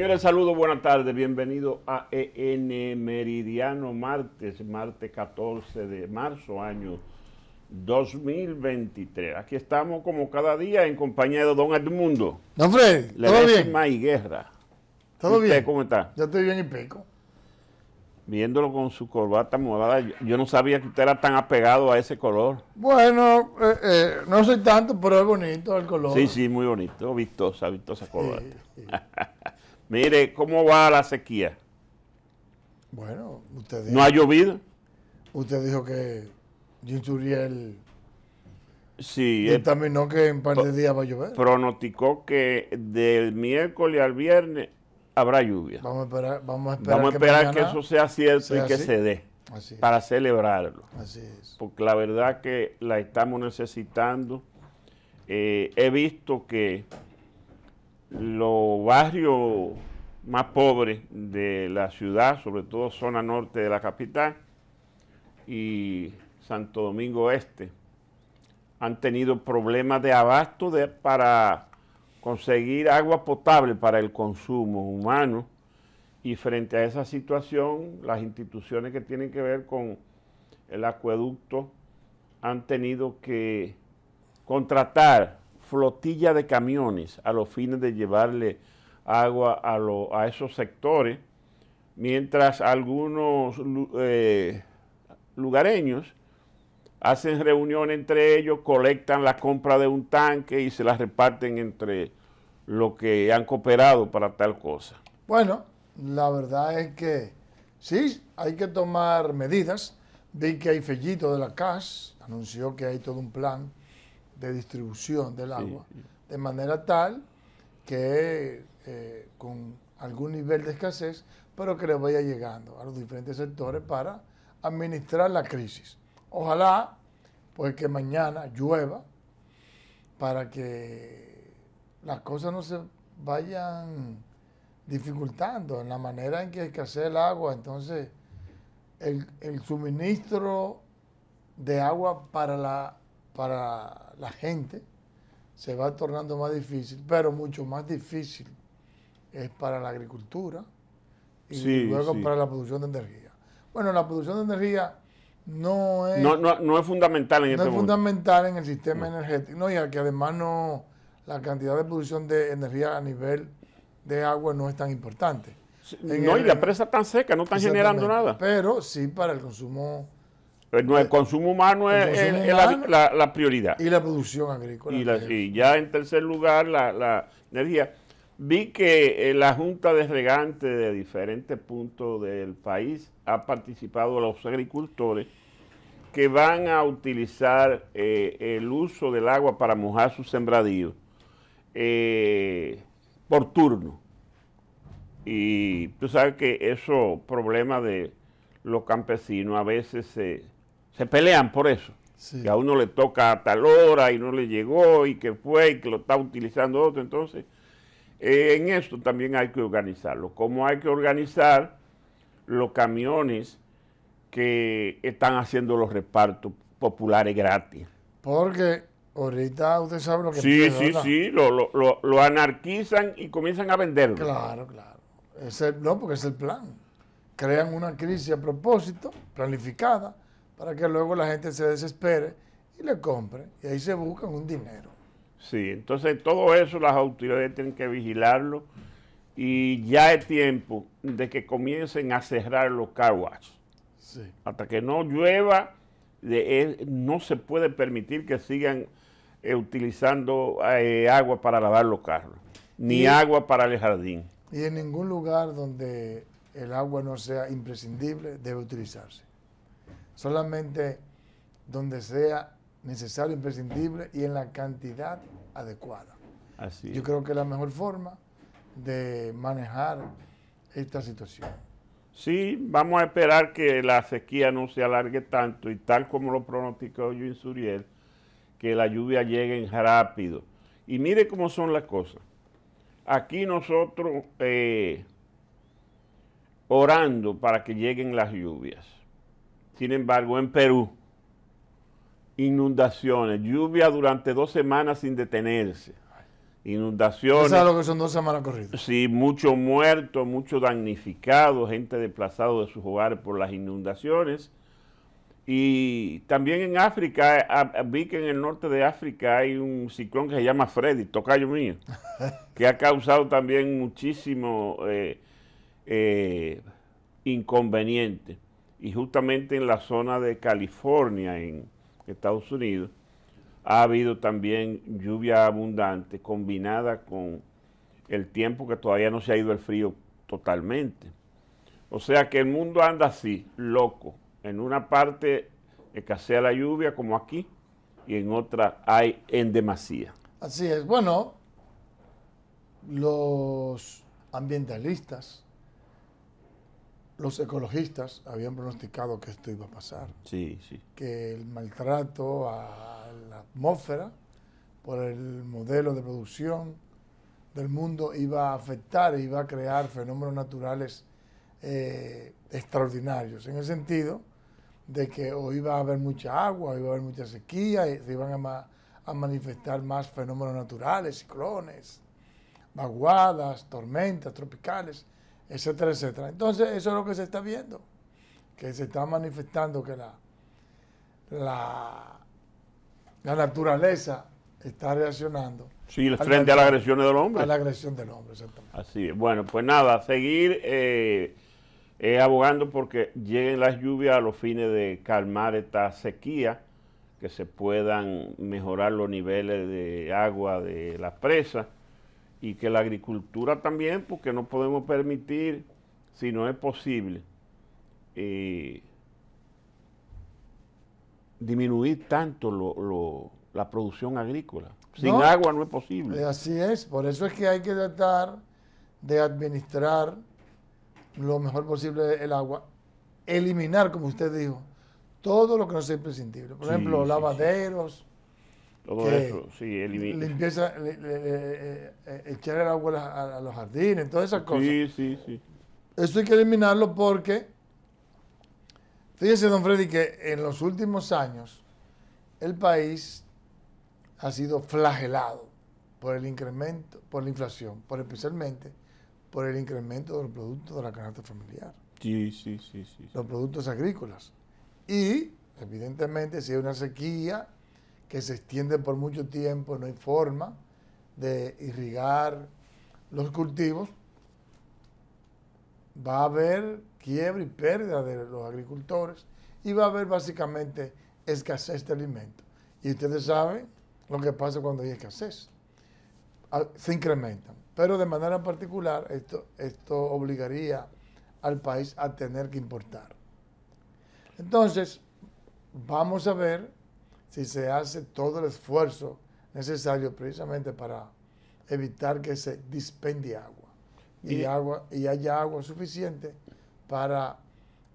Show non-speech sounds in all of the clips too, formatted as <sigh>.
Señores, saludos, buenas tardes, Bienvenido a EN Meridiano Martes, martes 14 de marzo, año 2023. Aquí estamos como cada día en compañía de Don Edmundo. Don Freddy, ¿todo bien? y Guerra. ¿Todo ¿Usted bien? ¿Cómo está? Yo estoy bien y pico. Viéndolo con su corbata morada, yo no sabía que usted era tan apegado a ese color. Bueno, eh, eh, no soy tanto, pero es bonito el color. Sí, sí, muy bonito, vistosa, vistosa corbata. <laughs> Mire, ¿cómo va la sequía? Bueno, usted dijo, ¿No ha llovido? Usted dijo que Jim Turiel sí, eh, no que en par de días va a llover. Pronosticó que del miércoles al viernes habrá lluvia. Vamos a esperar, vamos a esperar, vamos a esperar que, eso sea cierto y que se dé para celebrarlo. Así es. Porque la verdad que la estamos necesitando. Eh, he visto que los barrios más pobres de la ciudad, sobre todo zona norte de la capital y Santo Domingo Este, han tenido problemas de abasto de, para conseguir agua potable para el consumo humano y frente a esa situación las instituciones que tienen que ver con el acueducto han tenido que contratar flotilla de camiones a los fines de llevarle agua a, esos sectores, mientras algunos eh, lugareños hacen reunión entre ellos, colectan la compra de un tanque y se la reparten entre lo que han cooperado para tal cosa. Bueno, la verdad es que sí, hay que tomar medidas. De que hay Fellito de la CAS, anunció que hay todo un plan de distribución del agua, de manera tal que eh, con algún nivel de escasez, pero que le vaya llegando a los diferentes sectores para administrar la crisis. Ojalá, pues que mañana llueva para que las cosas no se vayan dificultando en la manera en que escasea el agua. Entonces, el suministro de agua para la para la gente se va tornando más difícil, pero mucho más difícil es para la agricultura y luego para la producción de energía. Bueno, la producción de energía no es... No, es fundamental en no este es fundamental en el sistema energético, no, y que además no... La cantidad de producción de energía a nivel de agua no es tan importante. no, y la presa tan seca, no están generando nada. Pero sí para el consumo pues, no, el pues, consumo humano es, la, prioridad. Y la producción agrícola. Y, ya en tercer lugar, la, energía. Vi que eh, la Junta de Regantes de diferentes puntos del país ha participado los agricultores que van a utilizar eh, el uso del agua para mojar sus sembradíos eh, por turno. Y tú sabes que esos problemas de los campesinos a veces se se pelean por eso. Que a uno le toca a tal hora y no le llegó y que fue y que lo está utilizando otro. Entonces, eh, en esto también hay que organizarlo. Como hay que organizar los camiones que están haciendo los repartos populares gratis. Porque ahorita usted sabe lo que Sí, sí, sí, lo, lo, lo, anarquizan y comienzan a venderlo. Claro, claro. no, porque es el plan. Crean una crisis a propósito, planificada para que luego la gente se desespere y le compre. Y ahí se buscan un dinero. Sí, entonces todo eso las autoridades tienen que vigilarlo y ya es tiempo de que comiencen a cerrar los carros, Hasta que no llueva, eh, no se puede permitir que sigan eh, utilizando eh, agua para lavar los carros, ni agua para el jardín. Y en ningún lugar donde el agua no sea imprescindible debe utilizarse solamente donde sea necesario, imprescindible y en la cantidad adecuada. Yo creo que es la mejor forma de manejar esta situación. Sí, vamos a esperar que la sequía no se alargue tanto y tal como lo pronosticó en Suriel, que la lluvia llegue rápido. Y mire cómo son las cosas. Aquí nosotros eh, orando para que lleguen las lluvias sin embargo, en Perú, inundaciones, lluvia durante dos semanas sin detenerse, inundaciones. ¿Sabes lo que son dos semanas corridas? Sí, mucho muerto, mucho damnificado gente desplazada de sus hogares por las inundaciones. Y también en África, vi que en el norte de África hay un ciclón que se llama Freddy, tocayo mío, <laughs> que ha causado también muchísimo eh, eh inconveniente y justamente en la zona de California, en Estados Unidos, ha habido también lluvia abundante combinada con el tiempo que todavía no se ha ido el frío totalmente. O sea que el mundo anda así, loco. En una parte escasea la lluvia como aquí y en otra hay en demasía. Así es. Bueno, los ambientalistas los ecologistas habían pronosticado que esto iba a pasar. Sí, sí. Que el maltrato a la atmósfera por el modelo de producción del mundo iba a afectar, e iba a crear fenómenos naturales eh, extraordinarios, en el sentido de que o iba a haber mucha agua, o iba a haber mucha sequía, se iban a, a manifestar más fenómenos naturales, ciclones, vaguadas, tormentas tropicales, etcétera, etcétera. Entonces, eso es lo que se está viendo, que se está manifestando que la, la, la naturaleza está reaccionando. Sí, frente a, las agresiones del hombre. A la agresión del hombre, exactamente. Así es. Bueno, pues nada, seguir eh, eh, abogando porque lleguen las lluvias a los fines de calmar esta sequía, que se puedan mejorar los niveles de agua de las presas y que la agricultura también, porque no podemos permitir, si no es posible, eh, disminuir tanto la producción agrícola. Sin agua no es posible. Eh, así es, por eso es que hay que tratar de administrar lo mejor posible el agua, eliminar, como usted dijo, todo lo que no sea imprescindible. Por ejemplo, lavaderos, todo eso, sí, elimina. Limpieza, eh, eh, echar el agua a, los jardines, todas esas cosas. Sí, sí, sí. Eso hay que eliminarlo porque, fíjese, don Freddy, que en los últimos años el país ha sido flagelado por el incremento, por la inflación, por especialmente por el incremento de los productos de la canasta familiar. Sí, sí, sí, sí. Los productos agrícolas. Y, evidentemente, si hay una sequía, que se extiende por mucho tiempo, no hay forma de irrigar los cultivos, va a haber quiebra y pérdida de los agricultores y va a haber básicamente escasez de alimentos. Y ustedes saben lo que pasa cuando hay escasez. Ah, se incrementan. Pero de manera particular, esto, esto obligaría al país a tener que importar. Entonces, vamos a ver si se hace todo el esfuerzo necesario precisamente para evitar que se dispende agua y, agua y haya agua suficiente para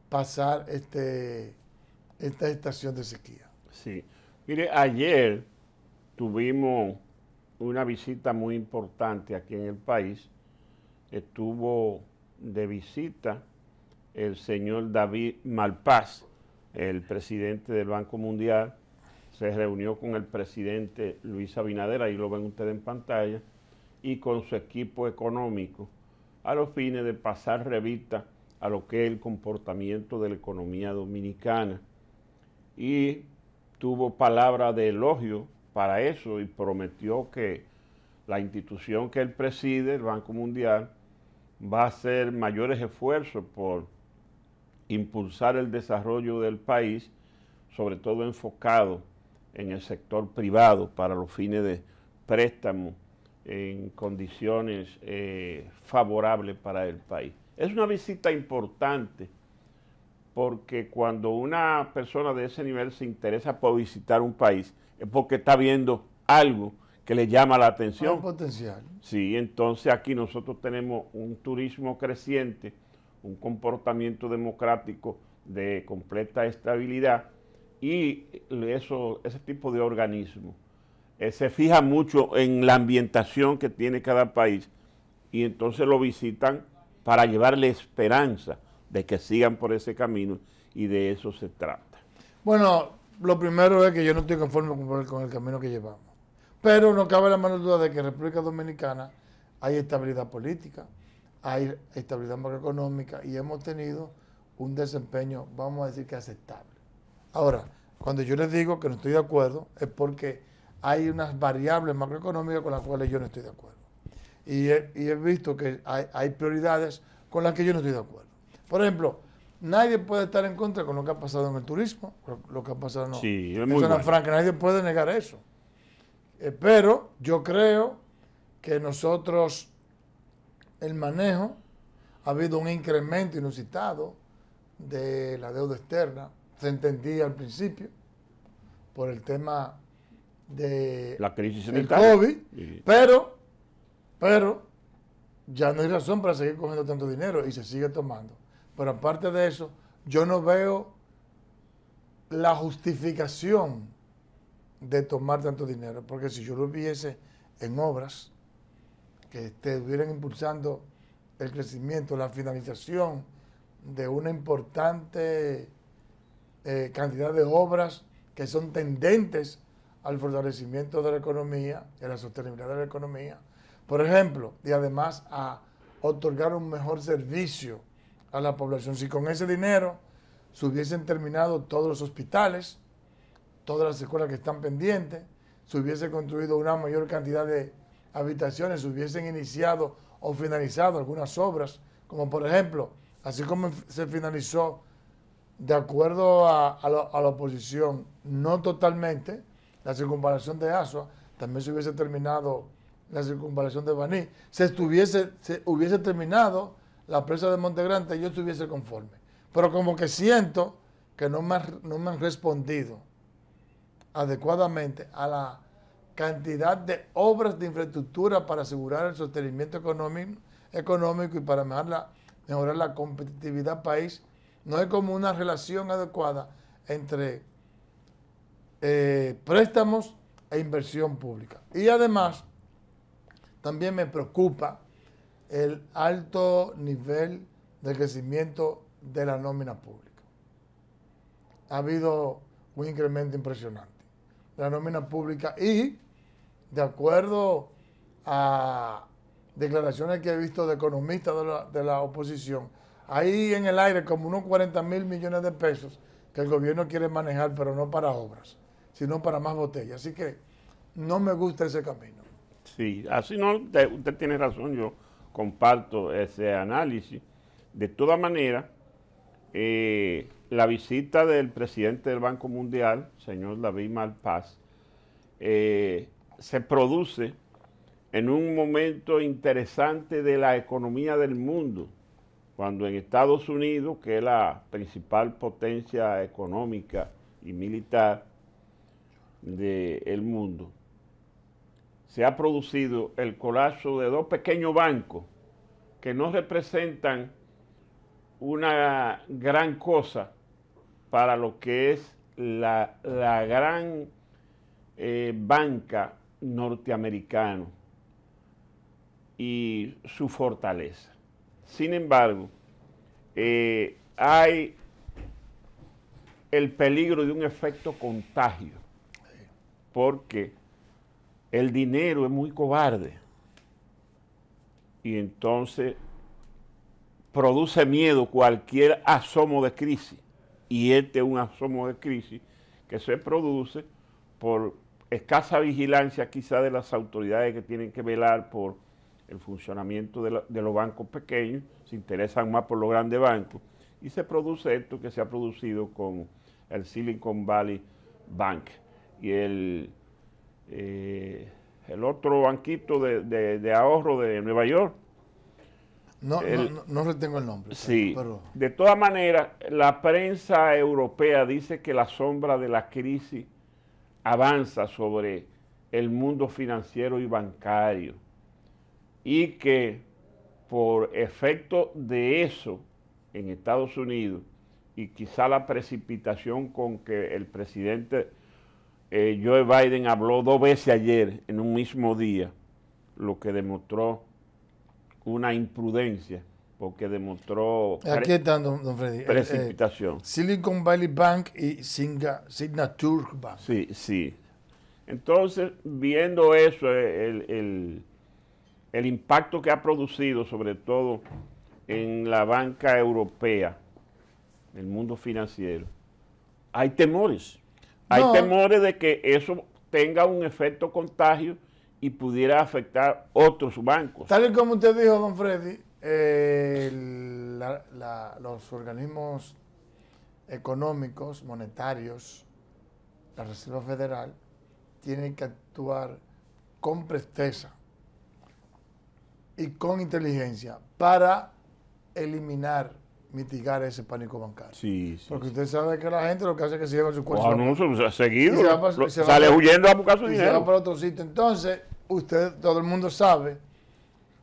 pasar este, esta estación de sequía. Sí. Mire, ayer tuvimos una visita muy importante aquí en el país. Estuvo de visita el señor David Malpaz, el presidente del Banco Mundial, se reunió con el presidente Luis Abinader, ahí lo ven ustedes en pantalla, y con su equipo económico, a los fines de pasar revista a lo que es el comportamiento de la economía dominicana. Y tuvo palabra de elogio para eso y prometió que la institución que él preside, el Banco Mundial, va a hacer mayores esfuerzos por impulsar el desarrollo del país, sobre todo enfocado en el sector privado para los fines de préstamo en condiciones eh, favorables para el país. Es una visita importante porque cuando una persona de ese nivel se interesa por visitar un país es porque está viendo algo que le llama la atención. un potencial. Sí, entonces aquí nosotros tenemos un turismo creciente, un comportamiento democrático de completa estabilidad y eso, ese tipo de organismo eh, se fija mucho en la ambientación que tiene cada país y entonces lo visitan para llevarle esperanza de que sigan por ese camino y de eso se trata. Bueno, lo primero es que yo no estoy conforme con el camino que llevamos, pero no cabe la menor duda de que en República Dominicana hay estabilidad política, hay estabilidad macroeconómica y hemos tenido un desempeño, vamos a decir que aceptable. Ahora, cuando yo les digo que no estoy de acuerdo, es porque hay unas variables macroeconómicas con las cuales yo no estoy de acuerdo. Y he, visto que hay, prioridades con las que yo no estoy de acuerdo. Por ejemplo, nadie puede estar en contra con lo que ha pasado en el turismo, lo que ha pasado no. Sí, es franca, nadie puede negar eso. Eh, pero yo creo que nosotros, el manejo, ha habido un incremento inusitado de la deuda externa se entendía al principio por el tema de la crisis del COVID, pero, pero ya no hay razón para seguir cogiendo tanto dinero y se sigue tomando. Pero aparte de eso, yo no veo la justificación de tomar tanto dinero, porque si yo lo viese en obras que estuvieran impulsando el crecimiento, la finalización de una importante eh, cantidad de obras que son tendentes al fortalecimiento de la economía, a la sostenibilidad de la economía, por ejemplo, y además a otorgar un mejor servicio a la población. Si con ese dinero se hubiesen terminado todos los hospitales, todas las escuelas que están pendientes, se hubiese construido una mayor cantidad de habitaciones, se hubiesen iniciado o finalizado algunas obras, como por ejemplo, así como se finalizó de acuerdo a, la oposición, no totalmente, la circunvalación de Asua, también se hubiese terminado la circunvalación de Baní, se, se hubiese terminado la presa de Montegrante y yo estuviese conforme. Pero como que siento que no me, han respondido adecuadamente a la cantidad de obras de infraestructura para asegurar el sostenimiento económico, y para mejorar la, mejorar la competitividad país no hay como una relación adecuada entre eh, préstamos e inversión pública. Y además, también me preocupa el alto nivel de crecimiento de la nómina pública. Ha habido un incremento impresionante de la nómina pública y, de acuerdo a declaraciones que he visto de economistas de la, de la oposición, Ahí en el aire como unos 40 mil millones de pesos que el gobierno quiere manejar, pero no para obras, sino para más botellas. Así que no me gusta ese camino. Sí, así no, usted, tiene razón, yo comparto ese análisis. De todas maneras, eh, la visita del presidente del Banco Mundial, señor David Malpaz, eh, se produce en un momento interesante de la economía del mundo. Cuando en Estados Unidos, que es la principal potencia económica y militar del mundo, se ha producido el colapso de dos pequeños bancos que no representan una gran cosa para lo que es la, gran eh, banca norteamericana y su fortaleza. Sin embargo, eh, hay el peligro de un efecto contagio, porque el dinero es muy cobarde y entonces produce miedo cualquier asomo de crisis, y este es un asomo de crisis que se produce por escasa vigilancia quizá de las autoridades que tienen que velar por el funcionamiento de, los bancos pequeños, se interesan más por los grandes bancos, y se produce esto que se ha producido con el Silicon Valley Bank y el, eh, el otro banquito de, ahorro de Nueva York. No, no, retengo el nombre. Sí. Pero... De todas maneras, la prensa europea dice que la sombra de la crisis avanza sobre el mundo financiero y bancario y que por efecto de eso en Estados Unidos y quizá la precipitación con que el presidente eh, Joe Biden habló dos veces ayer en un mismo día, lo que demostró una imprudencia, porque demostró eh, eh, precipitación. Silicon Valley Bank y Signature Bank. Sí, sí. Entonces, viendo eso, el el impacto que ha producido, sobre todo en la banca europea, el mundo financiero, hay temores. Hay temores de que eso tenga un efecto contagio y pudiera afectar otros bancos. Tal y como usted dijo, don Freddy, eh, los organismos económicos, monetarios, la Reserva Federal, tienen que actuar con presteza y con inteligencia para eliminar, mitigar ese pánico bancario. Porque usted sabe que la gente lo que hace es que se lleva su cuerpo seguido, sale huyendo a buscar su dinero. Se va para otro sitio. Entonces, usted, todo el mundo sabe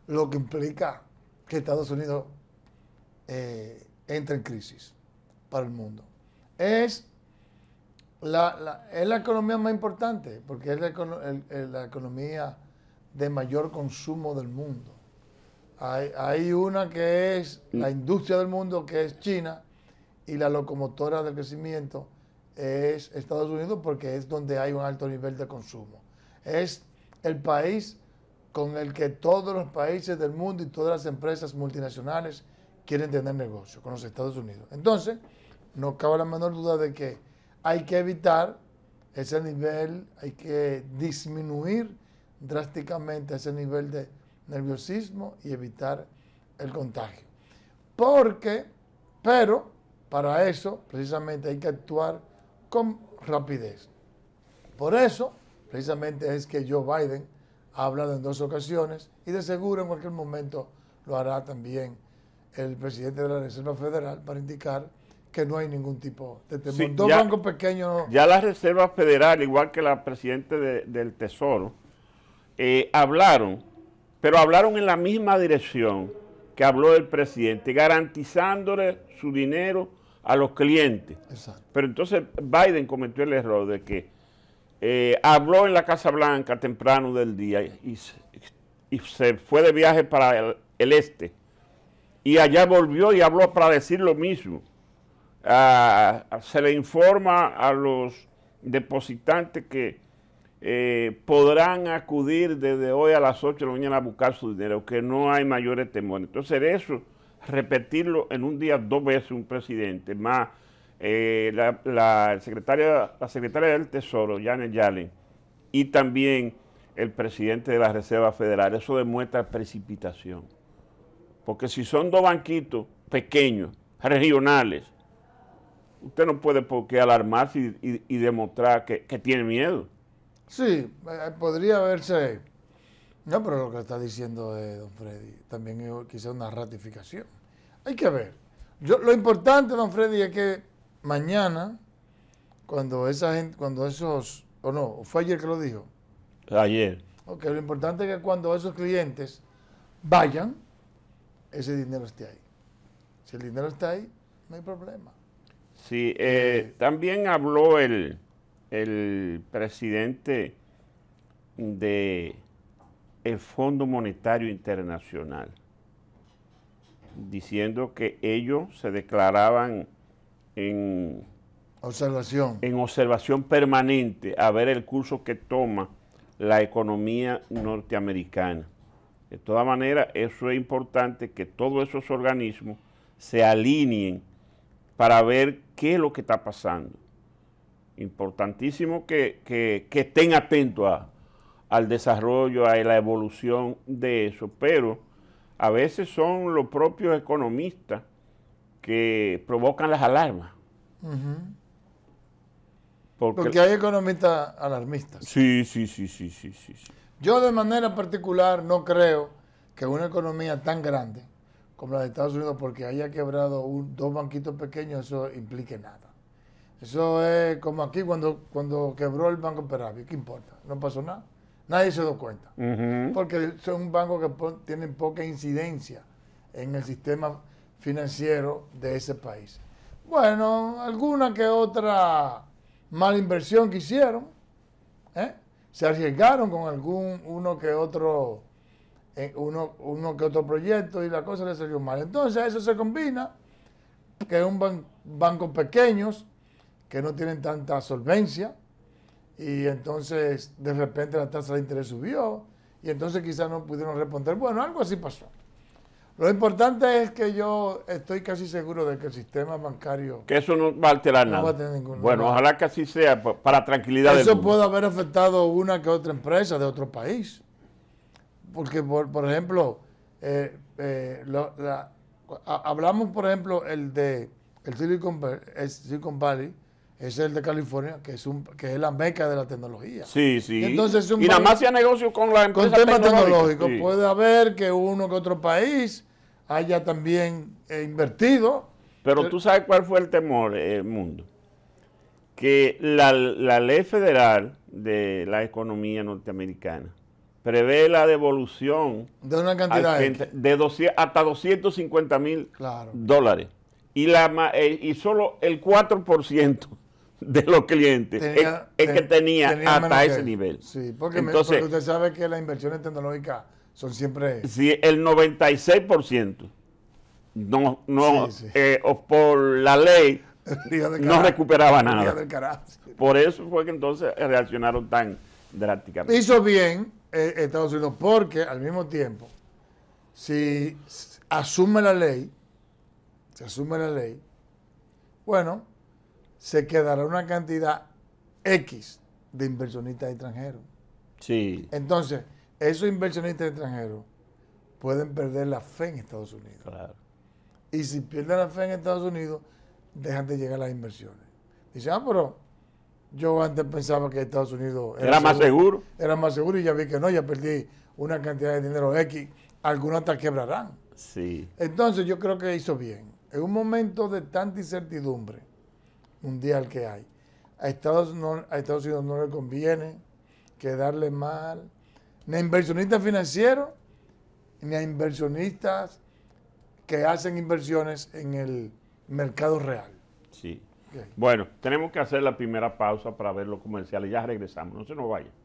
lo que implica que Estados Unidos eh, entre en crisis para el mundo. Es la, la, es la economía más importante, porque es la economía de mayor consumo del mundo. Hay, una que es la mm. industria del mundo, que es China, y la locomotora del crecimiento es Estados Unidos porque es donde hay un alto nivel de consumo. Es el país con el que todos los países del mundo y todas las empresas multinacionales quieren tener negocio, con los Estados Unidos. Entonces, no cabe la menor duda de que hay que evitar ese nivel, hay que disminuir drásticamente ese nivel de nerviosismo y evitar el contagio. Porque, pero para eso precisamente hay que actuar con rapidez. Por eso precisamente es que Joe Biden ha hablado en dos ocasiones y de seguro en cualquier momento lo hará también el presidente de la Reserva Federal para indicar que no hay ningún tipo de temor. Dos bancos pequeños. Ya la Reserva Federal, igual que la presidente del Tesoro, eh, hablaron pero hablaron en la misma dirección que habló el presidente, garantizándole su dinero a los clientes. Pero entonces Biden cometió el error de que eh, habló en la Casa Blanca temprano del día y, se fue de viaje para el, este. Y allá volvió y habló para decir lo mismo. Ah, se le informa a los depositantes que eh, podrán acudir desde hoy a las 8 de la mañana a buscar su dinero, que no hay mayores temores. Entonces eso, repetirlo en un día dos veces un presidente, más eh, la, la, secretaria, la secretaria del Tesoro, Janet Yellen, y también el presidente de la Reserva Federal, eso demuestra precipitación. Porque si son dos banquitos pequeños, regionales, usted no puede por qué alarmarse y, demostrar que tiene miedo. Sí, eh, podría haberse... No, pero lo que está diciendo eh, don Freddy también quizá una ratificación. Hay que ver. Yo, lo importante, don Freddy, es que mañana, cuando esa gente, cuando esos, o no, fue ayer que lo dijo. Ayer. Ok, lo importante es que cuando esos clientes vayan, ese dinero esté ahí. Si el dinero está ahí, no hay problema. Sí, eh, también habló el, el presidente de el Fondo Monetario Internacional diciendo que ellos se declaraban en observación en observación permanente a ver el curso que toma la economía norteamericana. De todas maneras, eso es importante que todos esos organismos se alineen para ver qué es lo que está pasando importantísimo que, estén atentos al desarrollo, a la evolución de eso, pero a veces son los propios economistas que provocan las alarmas. Porque, hay economistas alarmistas. Sí, sí, sí, sí, sí, sí, Yo de manera particular no creo que una economía tan grande como la de Estados Unidos, porque haya quebrado un, dos banquitos pequeños, eso implique nada. Eso es como aquí cuando, cuando quebró el Banco Peravia ¿qué importa? No pasó nada. Nadie se dio cuenta. Porque es Porque son que tiene poca incidencia en el sistema financiero de ese país. Bueno, alguna que otra mala inversión que hicieron, ¿eh? se arriesgaron con algún uno que otro eh, uno, uno que otro proyecto y la cosa le salió mal. Entonces eso se combina que un bancos pequeños que no tienen tanta solvencia y entonces de repente la tasa de interés subió y entonces quizás no pudieron responder. Bueno, algo así pasó. Lo importante es que yo estoy casi seguro de que el sistema bancario... Que eso no va a alterar no Va a tener ninguna. bueno, ojalá que así sea, para tranquilidad. Eso puede haber afectado una que otra empresa de otro país. Porque, por, ejemplo, eh, eh, hablamos, por ejemplo, el de el Silicon, el Silicon Valley, es el de California, que es un que es la beca de la tecnología. Sí, sí. Y nada más sea negocio con la empresa Con temas tecnológicos. Puede haber que uno que otro país haya también eh, invertido. Pero, tú sabes cuál fue el temor, eh, el mundo. Que la, ley federal de la economía norteamericana prevé la devolución de una cantidad de 200, hasta 250 mil dólares. Y, la, eh, y solo el 4% de los clientes es, que tenía, hasta ese nivel. Sí, porque, Entonces, usted sabe que las inversiones tecnológicas son siempre... si el 96% no, no eh, por la ley <laughs> no recuperaba nada. Por eso fue que entonces reaccionaron tan drásticamente. Hizo bien eh, Estados Unidos porque al mismo tiempo, si asume la ley, se asume la ley, bueno, se quedará una cantidad X de inversionistas extranjeros. Sí. Entonces, esos inversionistas extranjeros pueden perder la fe en Estados Unidos. Claro. Y si pierden la fe en Estados Unidos, dejan de llegar las inversiones. Dicen, ah, pero yo antes pensaba que Estados Unidos era, más seguro, Era más seguro y ya vi que no, ya perdí una cantidad de dinero X. Algunos hasta quebrarán. Sí. Entonces yo creo que hizo bien. En un momento de tanta incertidumbre, mundial que hay. A Estados, a Unidos no le conviene quedarle mal, ni a inversionistas financieros, ni a inversionistas que hacen inversiones en el mercado real. Sí. Bueno, tenemos que hacer la primera pausa para ver los comerciales. Ya regresamos, no se nos vaya